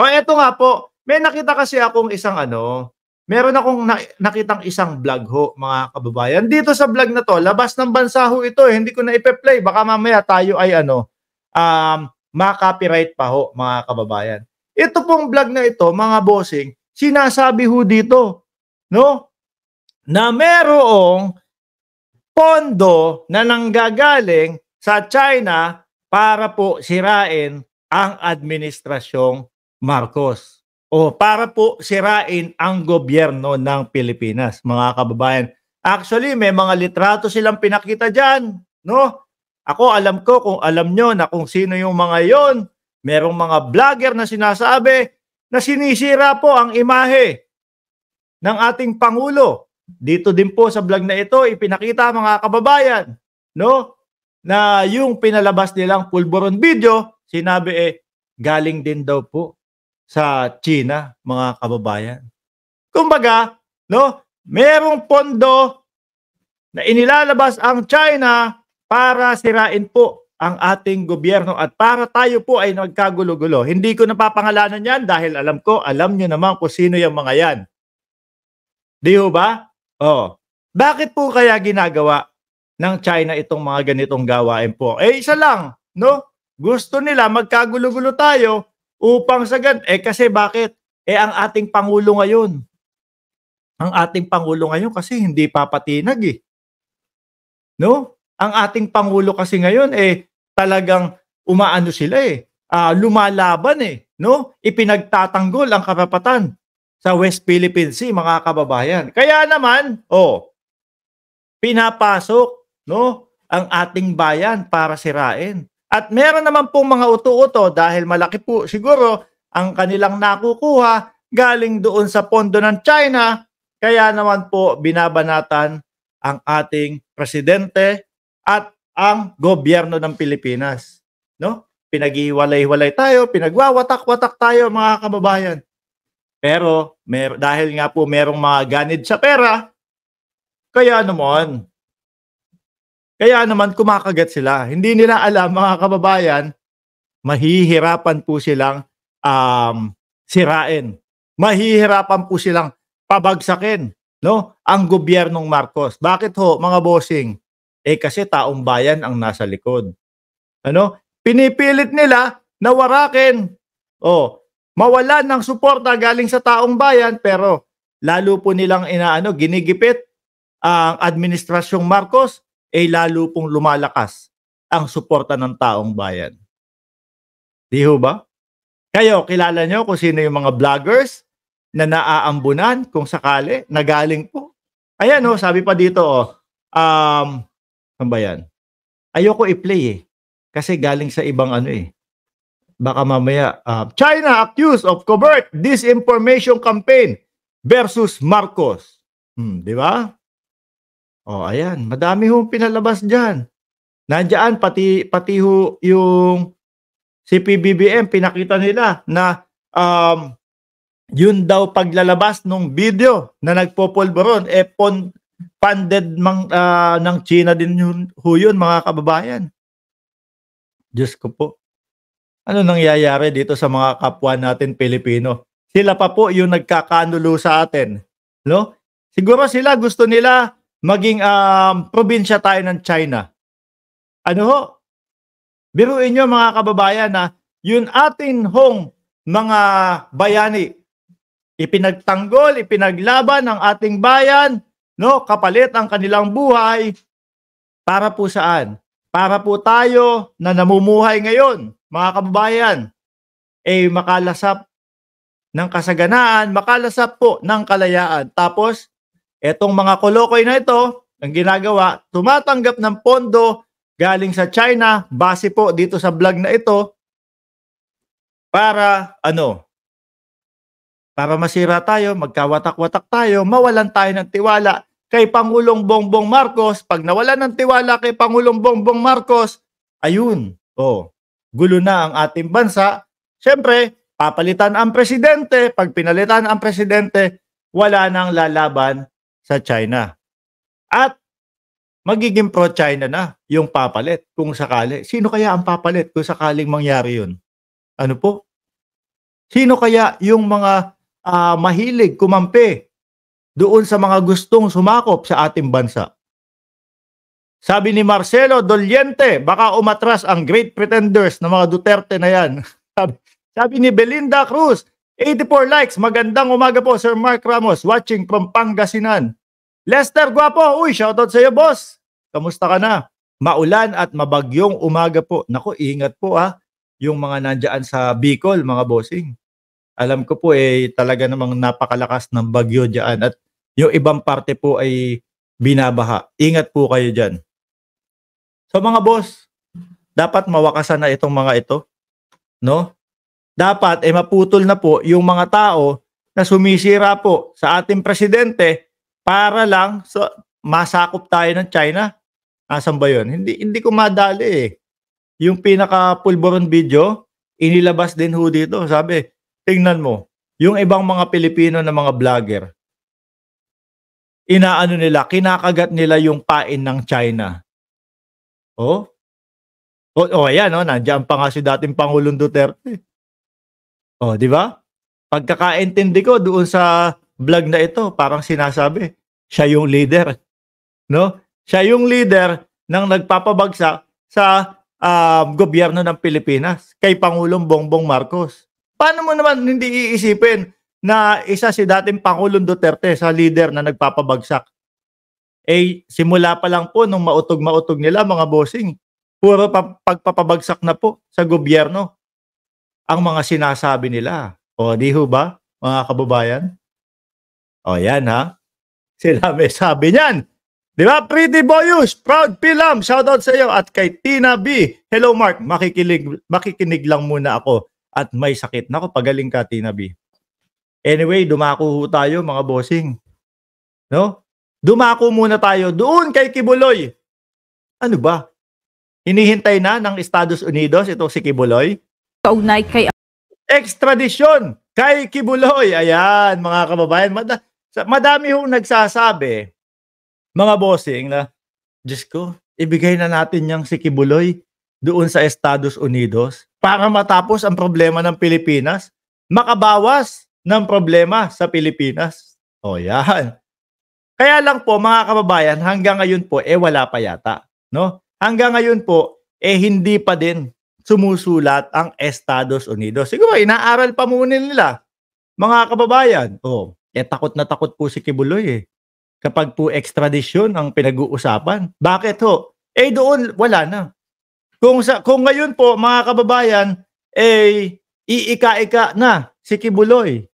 O eto nga po, may nakita kasi akong isang ano, meron akong na- nakitang isang vlog ho, mga kababayan. Dito sa vlog na to, labas ng bansa ho ito, eh. hindi ko na ipe-play. Baka mamaya tayo ay ano, um, ma-copyright pa ho, mga kababayan. Ito pong vlog na ito, mga bossing, sinasabi ho dito, no? Na merong pondo na nanggagaling sa China para po sirain ang administrasyong Marcos o para po sirain ang gobyerno ng Pilipinas, mga kababayan. Actually, may mga litrato silang pinakita dyan, no? Ako alam ko kung alam nyo na kung sino yung mga yon. Merong mga vlogger na sinasabi na sinisira po ang imahe ng ating Pangulo. Dito din po sa vlog na ito, ipinakita mga kababayan, no? Na yung pinalabas nilang pulboron video, sinabi eh, galing din daw po sa China, mga kababayan. Kumbaga, no, merong pondo na inilalabas ang China para sirain po ang ating gobyerno at para tayo po ay nagkagulo-gulo. Hindi ko napapangalanan yan dahil alam ko, alam nyo naman kung sino yung mga yan. Di ho ba? Oh. Bakit po kaya ginagawa ng China itong mga ganitong gawain po? Eh isa lang, no? Gusto nila magkagulo-gulo tayo upang sagad. Eh kasi bakit? Eh ang ating Pangulo ngayon, ang ating Pangulo ngayon kasi hindi papatinag eh. No? Ang ating Pangulo kasi ngayon eh talagang umaano sila eh. Uh, lumalaban eh. No? Ipinagtatanggol ang karapatan sa West Philippine Sea mga kababayan. Kaya naman, oh, pinapasok no ang ating bayan para sirain. At meron naman pong mga uto-uto dahil malaki po siguro ang kanilang nakukuha galing doon sa pondo ng China. Kaya naman po binabanatan ang ating presidente at ang gobyerno ng Pilipinas. No? pinag hiwalay tayo, pinagwawatak-watak tayo mga kababayan. Pero mer- dahil nga po merong mga ganid sa pera, kaya naman kaya naman kumakagat sila. Hindi nila alam mga kababayan, mahihirapan po silang um, sirain. Mahihirapan po silang pabagsakin no? ang gobyernong Marcos. Bakit ho mga bossing? Eh kasi taong bayan ang nasa likod. Ano? Pinipilit nila na warakin. Oh, mawalan ng suporta galing sa taong bayan pero lalo po nilang inaano ginigipit ang administrasyong Marcos ay eh lalo pong lumalakas ang suporta ng taong bayan. Di ho ba? Kayo, kilala nyo kung sino yung mga vloggers na naaambunan kung sakali, nagaling po. Ayan oh, sabi pa dito oh, um, saan ba yan? Ayoko i-play eh. Kasi galing sa ibang ano eh. Baka mamaya, uh, China accused of covert disinformation campaign versus Marcos. Hmm, di ba? Oh, ayan, madami hong pinalabas diyan. Nandiyan pati pati ho yung CPBBM pinakita nila na um, yun daw paglalabas ng video na nagpopolboron eh pon, funded mang, uh, ng China din yun, ho yun mga kababayan. Diyos ko po. Ano nangyayari dito sa mga kapwa natin Pilipino? Sila pa po yung nagkakanulo sa atin. No? Siguro sila gusto nila maging um, probinsya tayo ng China. Ano ho? Biruin nyo mga kababayan na yun atin hong mga bayani. Ipinagtanggol, ipinaglaban ang ating bayan, no? kapalit ang kanilang buhay. Para po saan? Para po tayo na namumuhay ngayon, mga kababayan, eh makalasap ng kasaganaan, makalasap po ng kalayaan. Tapos, Etong mga kolokoy na ito, ang ginagawa, tumatanggap ng pondo galing sa China base po dito sa vlog na ito para ano? Para masira tayo, magkawatak-watak tayo, mawalan tayo ng tiwala kay Pangulong Bongbong Marcos. Pag nawalan ng tiwala kay Pangulong Bongbong Marcos, ayun, oh, gulo na ang ating bansa. Siyempre, papalitan ang presidente. Pag pinalitan ang presidente, wala nang lalaban sa China. At magiging pro-China na yung papalit kung sakali. Sino kaya ang papalit kung sakaling mangyari yun? Ano po? Sino kaya yung mga uh, mahilig kumampi doon sa mga gustong sumakop sa ating bansa? Sabi ni Marcelo Doliente, baka umatras ang great pretenders na mga Duterte na yan. sabi, sabi ni Belinda Cruz, 84 likes. Magandang umaga po, Sir Mark Ramos, watching from Pangasinan. Lester Guapo, uy, shoutout sa iyo, boss. Kamusta ka na? Maulan at mabagyong umaga po. Nako, ingat po ah. Yung mga nandyan sa Bicol, mga bossing. Alam ko po eh, talaga namang napakalakas ng bagyo dyan. At yung ibang parte po ay binabaha. Ingat po kayo dyan. So mga boss, dapat mawakasan na itong mga ito. No? Dapat ay eh, maputol na po yung mga tao na sumisira po sa ating presidente para lang so masakop tayo ng China. Asan ba 'yon? Hindi hindi ko madali eh. Yung pinaka pulboron video, inilabas din ho dito, sabi, tingnan mo, yung ibang mga Pilipino na mga vlogger, inaano nila, kinakagat nila yung pain ng China. Oh? O, oh, oh, ayan, oh, nandiyan pa nga si dating Pangulong Duterte. Oh, di ba? Pagkakaintindi ko doon sa vlog na ito, parang sinasabi, siya yung leader. No? Siya yung leader ng nagpapabagsak sa uh, gobyerno ng Pilipinas kay Pangulong Bongbong Marcos. Paano mo naman hindi iisipin na isa si dating Pangulong Duterte sa leader na nagpapabagsak? Eh, simula pa lang po nung mautog-mautog nila mga bossing, puro pa- pagpapabagsak na po sa gobyerno ang mga sinasabi nila. O, di ho ba, mga kababayan? O yan ha. Sila may sabi niyan. Di ba? Pretty Boyus, Proud Pilam, shoutout sa iyo. At kay Tina B. Hello Mark, makikinig, makikinig lang muna ako. At may sakit. Nako, pagaling ka Tina B. Anyway, dumako tayo mga bossing. No? Dumako muna tayo doon kay Kibuloy. Ano ba? Hinihintay na ng Estados Unidos ito si Kibuloy? Kaugnay kay extradition kay Kibuloy. Ayan, mga kababayan. Mad- sa, madami ho nagsasabi, mga bossing, na, Diyos ko, ibigay na natin yung si Kibuloy doon sa Estados Unidos para matapos ang problema ng Pilipinas, makabawas ng problema sa Pilipinas. O yan. Kaya lang po mga kababayan, hanggang ngayon po eh wala pa yata, no? Hanggang ngayon po eh hindi pa din sumusulat ang Estados Unidos. Siguro inaaral pa muna nila. Mga kababayan, oh. Eh takot na takot po si Kibuloy eh. Kapag po extradition ang pinag-uusapan. Bakit ho? Eh doon wala na. Kung sa kung ngayon po mga kababayan eh iika-ika na si Kibuloy.